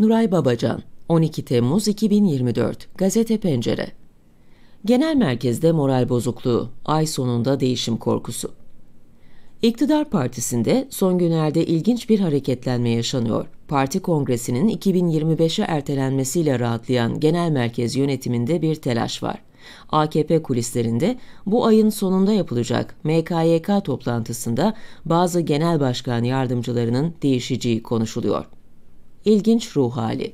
Nuray Babacan 12 Temmuz 2024 Gazete Pencere Genel merkezde moral bozukluğu, ay sonunda değişim korkusu. İktidar partisinde son günlerde ilginç bir hareketlenme yaşanıyor. Parti kongresinin 2025'e ertelenmesiyle rahatlayan genel merkez yönetiminde bir telaş var. AKP kulislerinde bu ayın sonunda yapılacak MKYK toplantısında bazı genel başkan yardımcılarının değişeceği konuşuluyor ilginç ruh hali.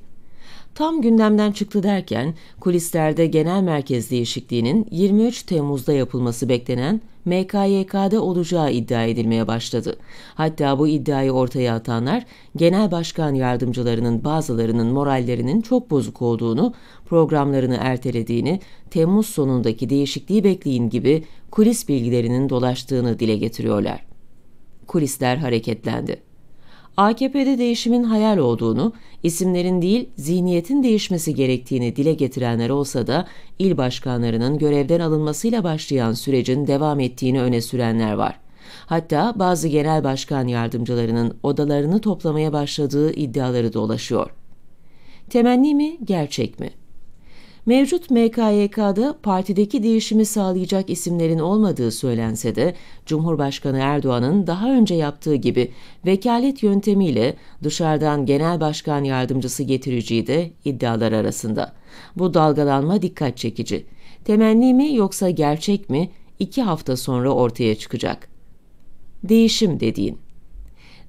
Tam gündemden çıktı derken kulislerde genel merkez değişikliğinin 23 Temmuz'da yapılması beklenen MKYK'da olacağı iddia edilmeye başladı. Hatta bu iddiayı ortaya atanlar genel başkan yardımcılarının bazılarının morallerinin çok bozuk olduğunu, programlarını ertelediğini, Temmuz sonundaki değişikliği bekleyin gibi kulis bilgilerinin dolaştığını dile getiriyorlar. Kulisler hareketlendi. AKP'de değişimin hayal olduğunu, isimlerin değil zihniyetin değişmesi gerektiğini dile getirenler olsa da il başkanlarının görevden alınmasıyla başlayan sürecin devam ettiğini öne sürenler var. Hatta bazı genel başkan yardımcılarının odalarını toplamaya başladığı iddiaları dolaşıyor. Temenni mi, gerçek mi? Mevcut MKYK'da partideki değişimi sağlayacak isimlerin olmadığı söylense de Cumhurbaşkanı Erdoğan'ın daha önce yaptığı gibi vekalet yöntemiyle dışarıdan genel başkan yardımcısı getireceği de iddialar arasında. Bu dalgalanma dikkat çekici. Temenni mi yoksa gerçek mi iki hafta sonra ortaya çıkacak. Değişim dediğin.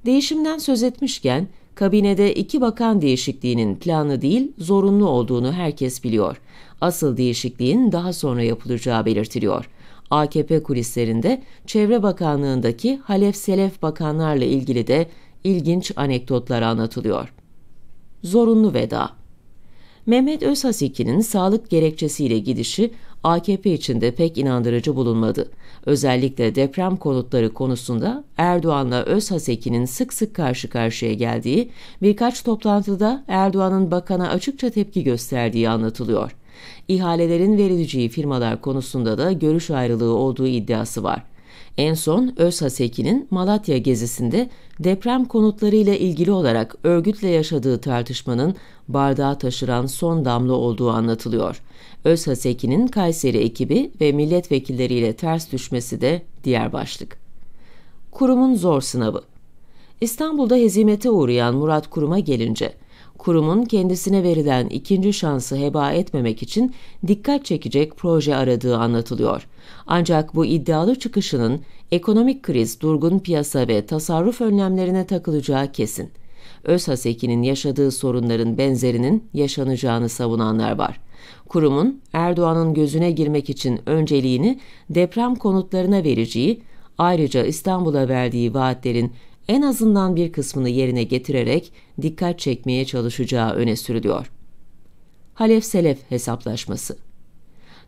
Değişimden söz etmişken kabinede iki bakan değişikliğinin planlı değil zorunlu olduğunu herkes biliyor. Asıl değişikliğin daha sonra yapılacağı belirtiliyor. AKP kulislerinde Çevre Bakanlığındaki Halef Selef bakanlarla ilgili de ilginç anekdotlar anlatılıyor. Zorunlu veda Mehmet Özhasiki'nin sağlık gerekçesiyle gidişi AKP için de pek inandırıcı bulunmadı. Özellikle deprem konutları konusunda Erdoğan'la Özhasikin'in sık sık karşı karşıya geldiği, birkaç toplantıda Erdoğan'ın bakana açıkça tepki gösterdiği anlatılıyor. İhalelerin verileceği firmalar konusunda da görüş ayrılığı olduğu iddiası var. En son Öz Haseki'nin Malatya gezisinde deprem konutlarıyla ilgili olarak örgütle yaşadığı tartışmanın bardağı taşıran son damla olduğu anlatılıyor. Öz Haseki'nin Kayseri ekibi ve milletvekilleriyle ters düşmesi de diğer başlık. Kurumun zor sınavı İstanbul'da hezimete uğrayan Murat Kurum'a gelince kurumun kendisine verilen ikinci şansı heba etmemek için dikkat çekecek proje aradığı anlatılıyor. Ancak bu iddialı çıkışının ekonomik kriz, durgun piyasa ve tasarruf önlemlerine takılacağı kesin. Öz Haseki'nin yaşadığı sorunların benzerinin yaşanacağını savunanlar var. Kurumun Erdoğan'ın gözüne girmek için önceliğini deprem konutlarına vereceği, ayrıca İstanbul'a verdiği vaatlerin en azından bir kısmını yerine getirerek dikkat çekmeye çalışacağı öne sürülüyor. Halef-Selef hesaplaşması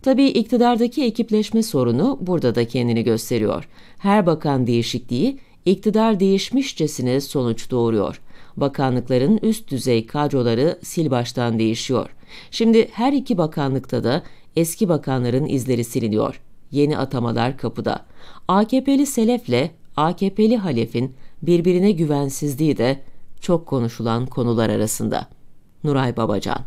Tabii iktidardaki ekipleşme sorunu burada da kendini gösteriyor. Her bakan değişikliği iktidar değişmişçesine sonuç doğuruyor. Bakanlıkların üst düzey kadroları sil baştan değişiyor. Şimdi her iki bakanlıkta da eski bakanların izleri siliniyor. Yeni atamalar kapıda. AKP'li Selef'le AKP'li Halef'in birbirine güvensizliği de çok konuşulan konular arasında. Nuray Babacan